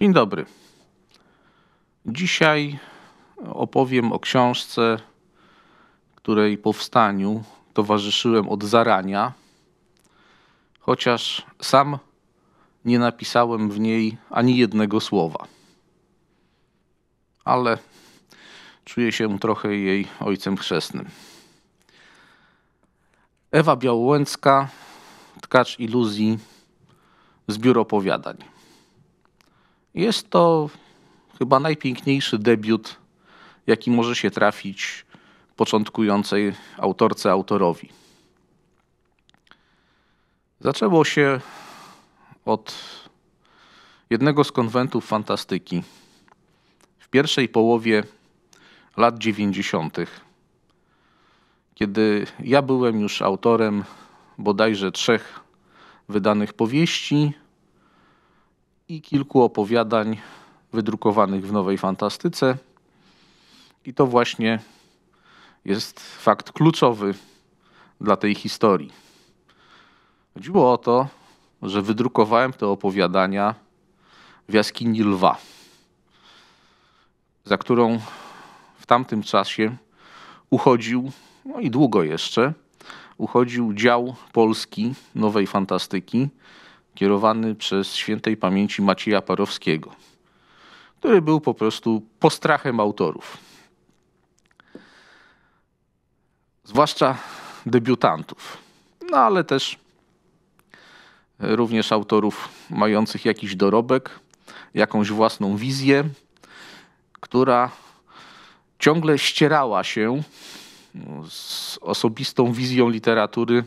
Dzień dobry. Dzisiaj opowiem o książce, której powstaniu towarzyszyłem od zarania, chociaż sam nie napisałem w niej ani jednego słowa. Ale czuję się trochę jej ojcem chrzestnym. Ewa Białołęcka, tkacz iluzji, zbiór opowiadań. Jest to chyba najpiękniejszy debiut, jaki może się trafić początkującej autorce, autorowi. Zaczęło się od jednego z konwentów fantastyki w pierwszej połowie lat 90., kiedy ja byłem już autorem bodajże trzech wydanych powieści i kilku opowiadań wydrukowanych w Nowej Fantastyce. I to właśnie jest fakt kluczowy dla tej historii. Chodziło o to, że wydrukowałem te opowiadania w jaskini lwa, za którą w tamtym czasie uchodził, no i długo jeszcze, uchodził dział Polski nowej fantastyki, kierowany przez świętej pamięci Macieja Parowskiego, który był po prostu postrachem autorów. Zwłaszcza debiutantów, no ale też również autorów mających jakiś dorobek, jakąś własną wizję, która ciągle ścierała się z osobistą wizją literatury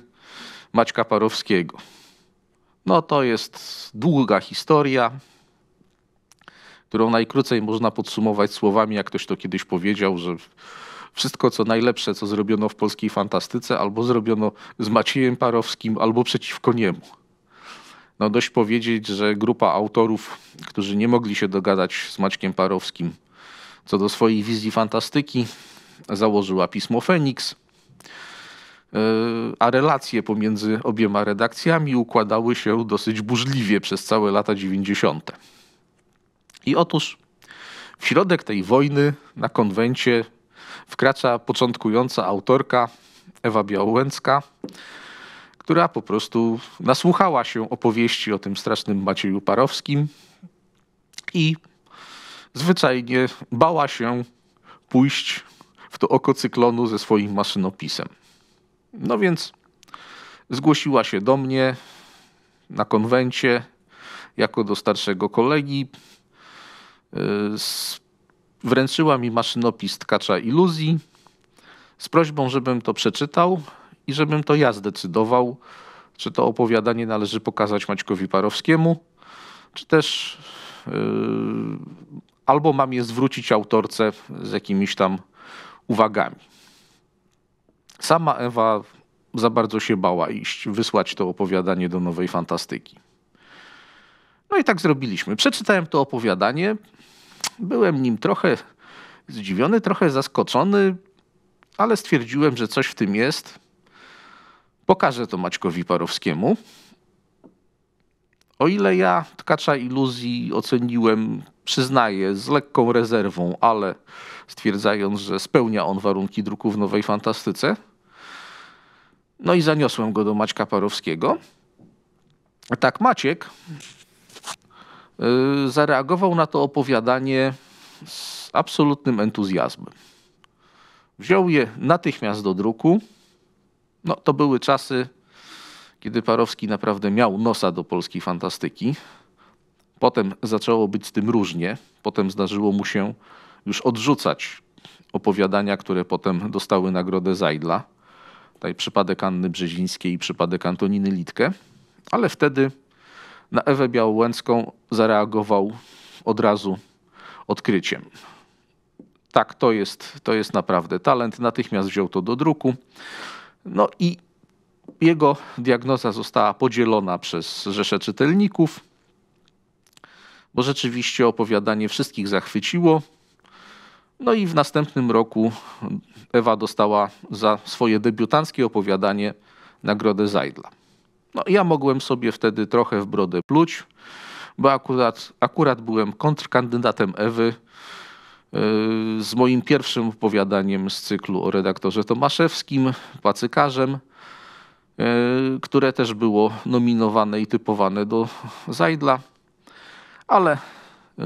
Maćka Parowskiego. No to jest długa historia, którą najkrócej można podsumować słowami, jak ktoś to kiedyś powiedział, że wszystko co najlepsze, co zrobiono w polskiej fantastyce, albo zrobiono z Maciejem Parowskim, albo przeciwko niemu. No dość powiedzieć, że grupa autorów, którzy nie mogli się dogadać z Maćkiem Parowskim co do swojej wizji fantastyki, założyła pismo Feniks. E, a relacje pomiędzy obiema redakcjami układały się dosyć burzliwie przez całe lata 90. I otóż w środek tej wojny na konwencie wkracza początkująca autorka Ewa Białęcka, która po prostu nasłuchała się opowieści o tym strasznym Macieju Parowskim i zwyczajnie bała się pójść w to oko cyklonu ze swoim maszynopisem. No więc zgłosiła się do mnie na konwencie jako do starszego kolegi. Y, wręczyła mi maszynopis Tkacza Iluzji z prośbą, żebym to przeczytał i żebym to ja zdecydował, czy to opowiadanie należy pokazać Maćkowi Parowskiemu, czy też y, albo mam je zwrócić autorce z jakimiś tam uwagami. Sama Ewa za bardzo się bała iść, wysłać to opowiadanie do nowej fantastyki. No i tak zrobiliśmy. Przeczytałem to opowiadanie. Byłem nim trochę zdziwiony, trochę zaskoczony, ale stwierdziłem, że coś w tym jest. Pokażę to Maćkowi Parowskiemu. O ile ja tkacza iluzji oceniłem, przyznaję, z lekką rezerwą, ale stwierdzając, że spełnia on warunki druku w nowej fantastyce, no i zaniosłem go do Maćka Parowskiego. Tak, Maciek y, zareagował na to opowiadanie z absolutnym entuzjazmem. Wziął je natychmiast do druku. No, to były czasy, kiedy Parowski naprawdę miał nosa do polskiej fantastyki. Potem zaczęło być z tym różnie. Potem zdarzyło mu się już odrzucać opowiadania, które potem dostały nagrodę Zajdla. Tutaj przypadek Anny Brzezińskiej i przypadek Antoniny Litkę. Ale wtedy na Ewę białłęcką zareagował od razu odkryciem. Tak, to jest, to jest naprawdę talent. Natychmiast wziął to do druku. No i jego diagnoza została podzielona przez rzesze czytelników, bo rzeczywiście opowiadanie wszystkich zachwyciło. No i w następnym roku Ewa dostała za swoje debiutanckie opowiadanie nagrodę Zajdla. No, ja mogłem sobie wtedy trochę w brodę pluć, bo akurat, akurat byłem kontrkandydatem Ewy yy, z moim pierwszym opowiadaniem z cyklu o redaktorze Tomaszewskim, pacykarzem, yy, które też było nominowane i typowane do Zajdla, ale yy,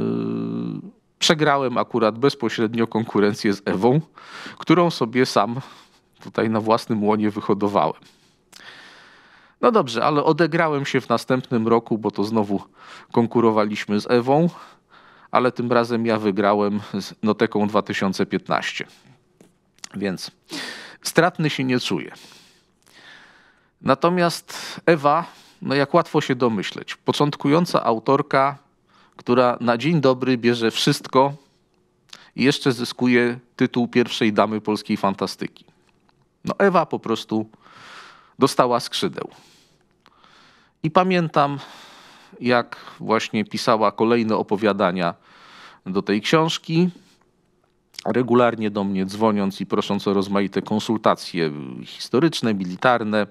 Przegrałem akurat bezpośrednio konkurencję z Ewą, którą sobie sam tutaj na własnym łonie wyhodowałem. No dobrze, ale odegrałem się w następnym roku, bo to znowu konkurowaliśmy z Ewą, ale tym razem ja wygrałem z Noteką 2015. Więc stratny się nie czuję. Natomiast Ewa, no jak łatwo się domyśleć, początkująca autorka która na dzień dobry bierze wszystko i jeszcze zyskuje tytuł pierwszej damy polskiej fantastyki. No Ewa po prostu dostała skrzydeł. I pamiętam, jak właśnie pisała kolejne opowiadania do tej książki, regularnie do mnie dzwoniąc i prosząc o rozmaite konsultacje historyczne, militarne,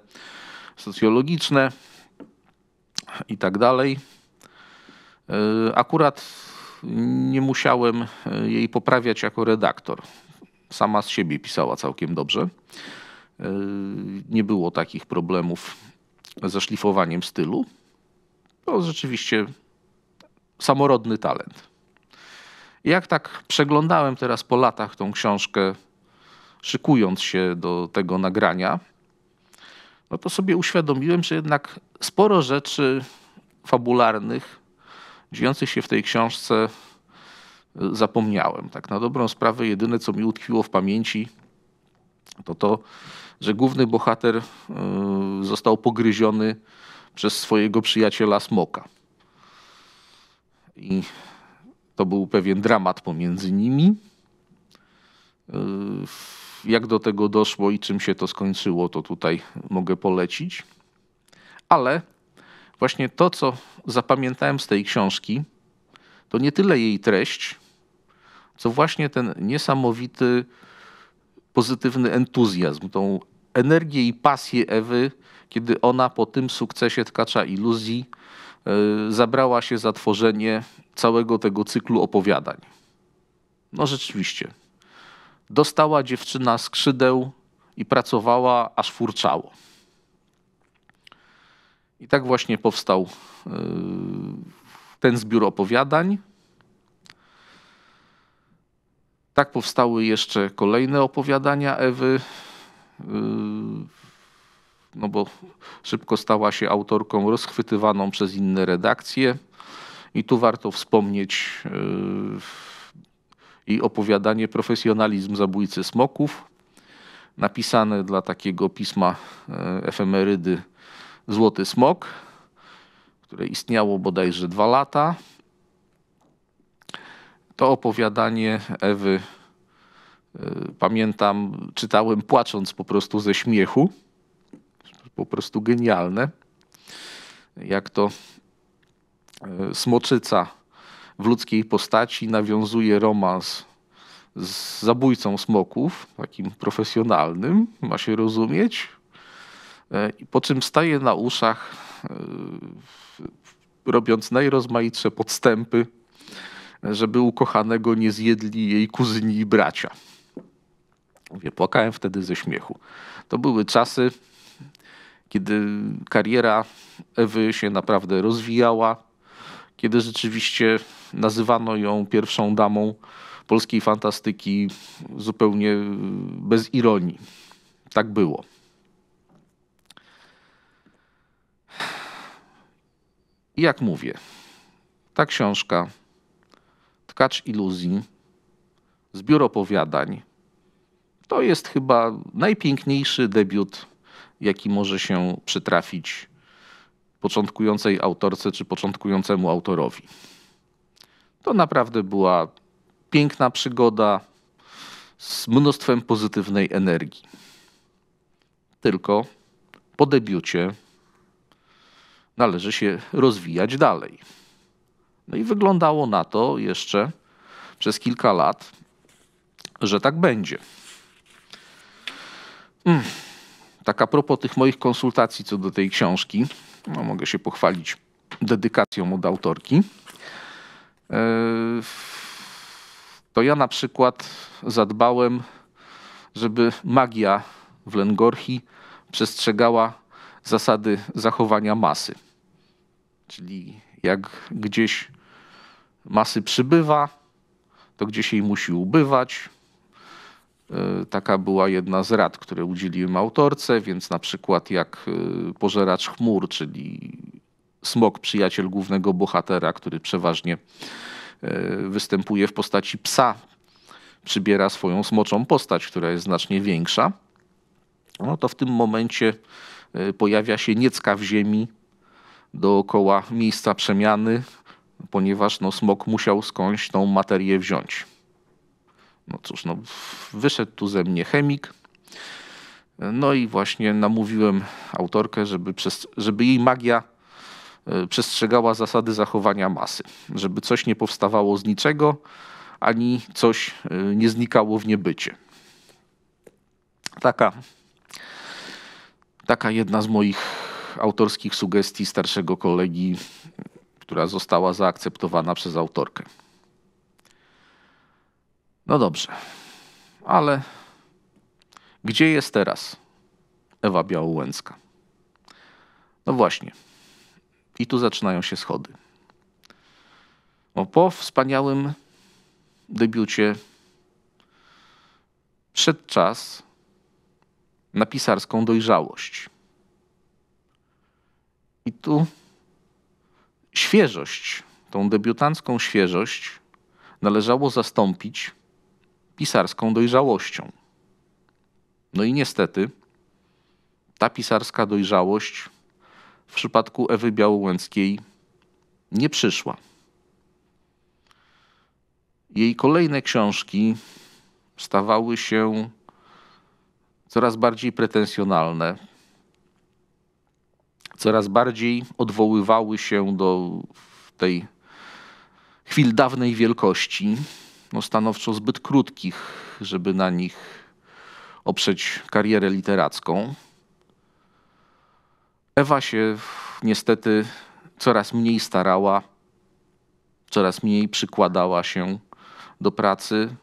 socjologiczne i tak dalej. E, akurat nie musiałem e, jej poprawiać jako redaktor. Sama z siebie pisała całkiem dobrze. E, nie było takich problemów ze szlifowaniem stylu. To rzeczywiście samorodny talent. Jak tak przeglądałem teraz po latach tą książkę, szykując się do tego nagrania, no to sobie uświadomiłem, że jednak sporo rzeczy fabularnych dziejących się w tej książce e, zapomniałem. Tak na dobrą sprawę jedyne, co mi utkwiło w pamięci, to to, że główny bohater e, został pogryziony przez swojego przyjaciela Smoka. I to był pewien dramat pomiędzy nimi. E, jak do tego doszło i czym się to skończyło, to tutaj mogę polecić. Ale właśnie to, co zapamiętałem z tej książki, to nie tyle jej treść, co właśnie ten niesamowity, pozytywny entuzjazm, tą energię i pasję Ewy, kiedy ona po tym sukcesie tkacza iluzji e, zabrała się za tworzenie całego tego cyklu opowiadań. No rzeczywiście. Dostała dziewczyna skrzydeł i pracowała aż furczało. I tak właśnie powstał y, ten zbiór opowiadań. Tak powstały jeszcze kolejne opowiadania Ewy, y, no bo szybko stała się autorką rozchwytywaną przez inne redakcje. I tu warto wspomnieć jej y, opowiadanie Profesjonalizm zabójcy smoków, napisane dla takiego pisma efemerydy Złoty Smok, które istniało bodajże dwa lata. To opowiadanie Ewy y, pamiętam, czytałem płacząc po prostu ze śmiechu. Po prostu genialne. Jak to y, smoczyca w ludzkiej postaci nawiązuje romans z zabójcą smoków, takim profesjonalnym, ma się rozumieć, E, po czym staje na uszach, e, robiąc najrozmaitsze podstępy, żeby ukochanego nie zjedli jej kuzyni i bracia. Mówię, płakałem wtedy ze śmiechu. To były czasy, kiedy kariera Ewy się naprawdę rozwijała, kiedy rzeczywiście nazywano ją pierwszą damą polskiej fantastyki zupełnie bez ironii. Tak było. I jak mówię, ta książka, Tkacz Iluzji, zbiór opowiadań, to jest chyba najpiękniejszy debiut, jaki może się przytrafić początkującej autorce czy początkującemu autorowi. To naprawdę była piękna przygoda z mnóstwem pozytywnej energii. Tylko po debiucie należy się rozwijać dalej. No i wyglądało na to jeszcze przez kilka lat, że tak będzie. Mm. Tak a propos tych moich konsultacji co do tej książki, no mogę się pochwalić dedykacją od autorki. E, to ja na przykład zadbałem, żeby magia w Lengorchi przestrzegała zasady zachowania masy. Czyli jak gdzieś masy przybywa, to gdzieś jej musi ubywać. E, taka była jedna z rad, które udzieliłem autorce, więc na przykład jak e, pożeracz chmur, czyli smok, przyjaciel głównego bohatera, który przeważnie e, występuje w postaci psa, przybiera swoją smoczą postać, która jest znacznie większa, no to w tym momencie Y, pojawia się niecka w ziemi dookoła miejsca przemiany, ponieważ no, smok musiał skądś tą materię wziąć. No cóż, no, wyszedł tu ze mnie chemik. No i właśnie namówiłem autorkę, żeby, przez, żeby jej magia y, przestrzegała zasady zachowania masy, żeby coś nie powstawało z niczego, ani coś y, nie znikało w niebycie. Taka Taka jedna z moich autorskich sugestii starszego kolegi, która została zaakceptowana przez autorkę. No dobrze, ale gdzie jest teraz Ewa Białołęcka? No właśnie, i tu zaczynają się schody. po wspaniałym debiucie przed czas, na pisarską dojrzałość. I tu świeżość, tą debiutancką świeżość należało zastąpić pisarską dojrzałością. No i niestety ta pisarska dojrzałość w przypadku Ewy Białołęckiej nie przyszła. Jej kolejne książki stawały się coraz bardziej pretensjonalne, coraz bardziej odwoływały się do tej chwil dawnej wielkości, no stanowczo zbyt krótkich, żeby na nich oprzeć karierę literacką. Ewa się niestety coraz mniej starała, coraz mniej przykładała się do pracy,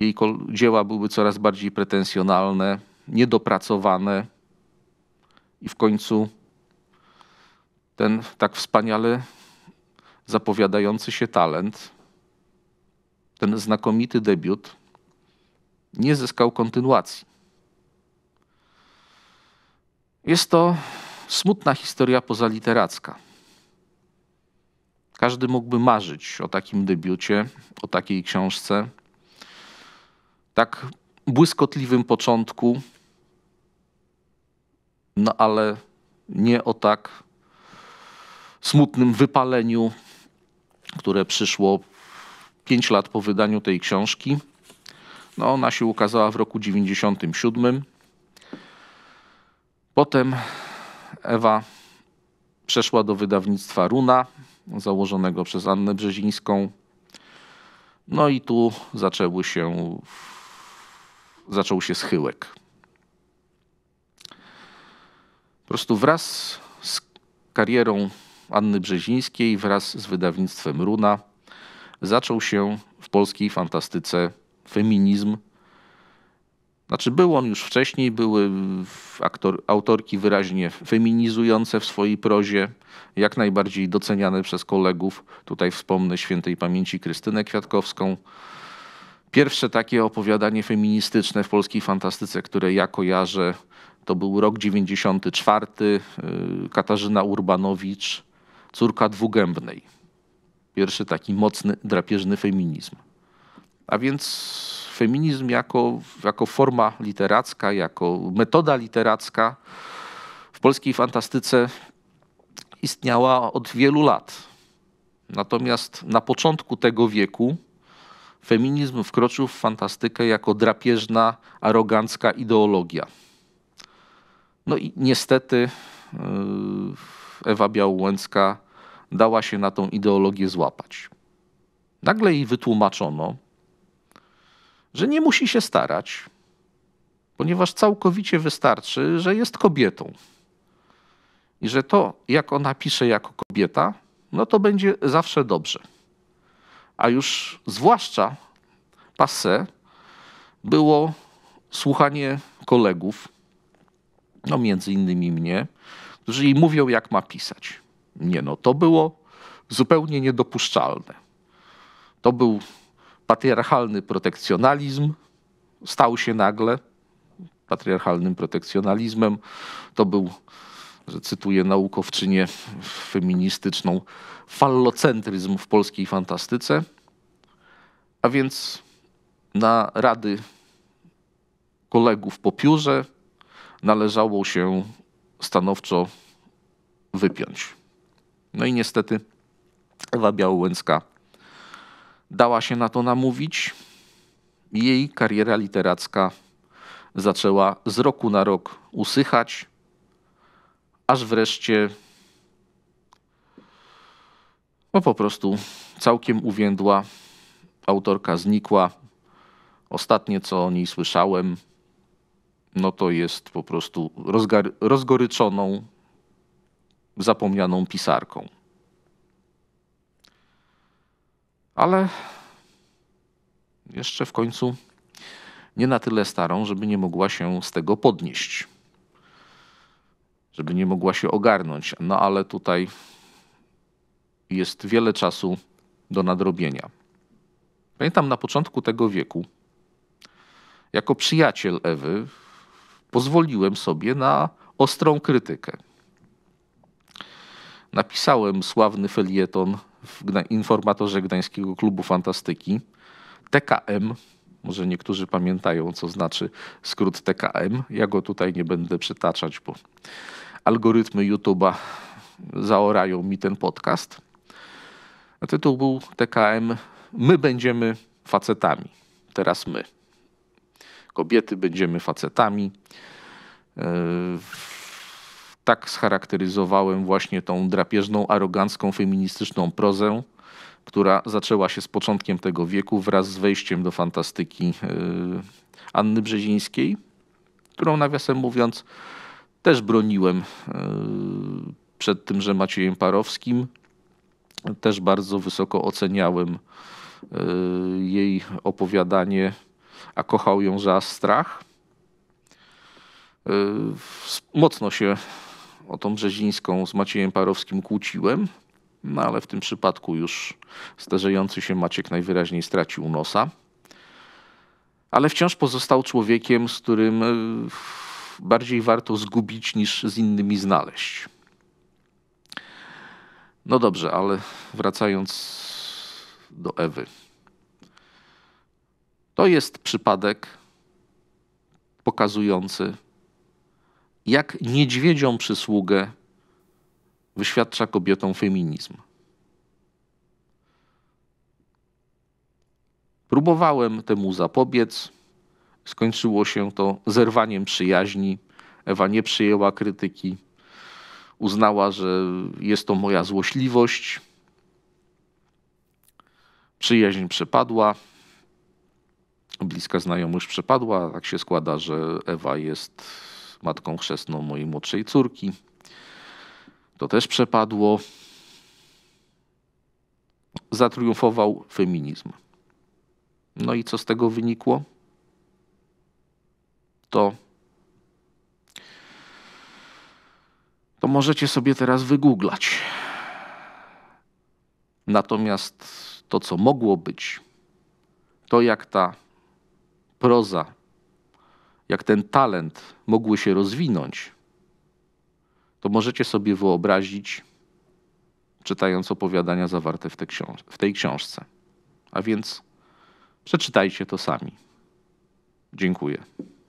jej dzieła były coraz bardziej pretensjonalne, niedopracowane i w końcu ten tak wspaniale zapowiadający się talent, ten znakomity debiut nie zyskał kontynuacji. Jest to smutna historia pozaliteracka. Każdy mógłby marzyć o takim debiucie, o takiej książce, tak błyskotliwym początku, no ale nie o tak smutnym wypaleniu, które przyszło pięć lat po wydaniu tej książki. No, ona się ukazała w roku 97. Potem Ewa przeszła do wydawnictwa Runa, założonego przez Annę Brzezińską. No i tu zaczęły się zaczął się schyłek. Po prostu wraz z karierą Anny Brzezińskiej, wraz z wydawnictwem Runa, zaczął się w polskiej fantastyce feminizm. Znaczy, był on już wcześniej, były aktor, autorki wyraźnie feminizujące w swojej prozie, jak najbardziej doceniane przez kolegów. Tutaj wspomnę świętej pamięci Krystynę Kwiatkowską, Pierwsze takie opowiadanie feministyczne w polskiej fantastyce, które ja kojarzę, to był rok 94, y, Katarzyna Urbanowicz, córka dwugębnej. Pierwszy taki mocny, drapieżny feminizm. A więc feminizm jako, jako forma literacka, jako metoda literacka w polskiej fantastyce istniała od wielu lat. Natomiast na początku tego wieku, feminizm wkroczył w fantastykę jako drapieżna, arogancka ideologia. No i niestety e, Ewa Białłęcka dała się na tą ideologię złapać. Nagle jej wytłumaczono, że nie musi się starać, ponieważ całkowicie wystarczy, że jest kobietą. I że to, jak ona pisze jako kobieta, no to będzie zawsze dobrze a już zwłaszcza passe było słuchanie kolegów, no między innymi mnie, którzy jej mówią, jak ma pisać. Nie no, to było zupełnie niedopuszczalne. To był patriarchalny protekcjonalizm, stał się nagle patriarchalnym protekcjonalizmem. To był że cytuję naukowczynię feministyczną, fallocentryzm w polskiej fantastyce. A więc na rady kolegów po piórze należało się stanowczo wypiąć. No i niestety Ewa Białęcka dała się na to namówić. Jej kariera literacka zaczęła z roku na rok usychać aż wreszcie no po prostu całkiem uwiędła. Autorka znikła. Ostatnie, co o niej słyszałem, no to jest po prostu rozgoryczoną, zapomnianą pisarką. Ale jeszcze w końcu nie na tyle starą, żeby nie mogła się z tego podnieść żeby nie mogła się ogarnąć. No ale tutaj jest wiele czasu do nadrobienia. Pamiętam na początku tego wieku, jako przyjaciel Ewy, pozwoliłem sobie na ostrą krytykę. Napisałem sławny felieton w informatorze Gdańskiego Klubu Fantastyki TKM może niektórzy pamiętają, co znaczy skrót TKM. Ja go tutaj nie będę przytaczać, bo algorytmy YouTube'a zaorają mi ten podcast. A tytuł był TKM My będziemy facetami. Teraz my. Kobiety będziemy facetami. E, tak scharakteryzowałem właśnie tą drapieżną, arogancką, feministyczną prozę która zaczęła się z początkiem tego wieku wraz z wejściem do fantastyki e, Anny Brzezińskiej, którą nawiasem mówiąc też broniłem e, przed tym, że Maciejem Parowskim. Też bardzo wysoko oceniałem e, jej opowiadanie, a kochał ją za strach. Mocno się o tą Brzezińską z Maciejem Parowskim kłóciłem, no ale w tym przypadku już starzejący się Maciek najwyraźniej stracił nosa. Ale wciąż pozostał człowiekiem, z którym e, bardziej warto zgubić niż z innymi znaleźć. No dobrze, ale wracając do Ewy. To jest przypadek pokazujący, jak niedźwiedzią przysługę wyświadcza kobietom feminizm. Próbowałem temu zapobiec. Skończyło się to zerwaniem przyjaźni. Ewa nie przyjęła krytyki. Uznała, że jest to moja złośliwość. Przyjaźń przepadła. Bliska znajomość przepadła. Tak się składa, że Ewa jest matką chrzestną mojej młodszej córki. To też przepadło. Zatriumfował feminizm. No i co z tego wynikło? To, to możecie sobie teraz wygooglać. Natomiast to, co mogło być, to jak ta proza, jak ten talent mogły się rozwinąć, to możecie sobie wyobrazić, czytając opowiadania zawarte w, książ- w tej książce. A więc przeczytajcie to sami. Dziękuję.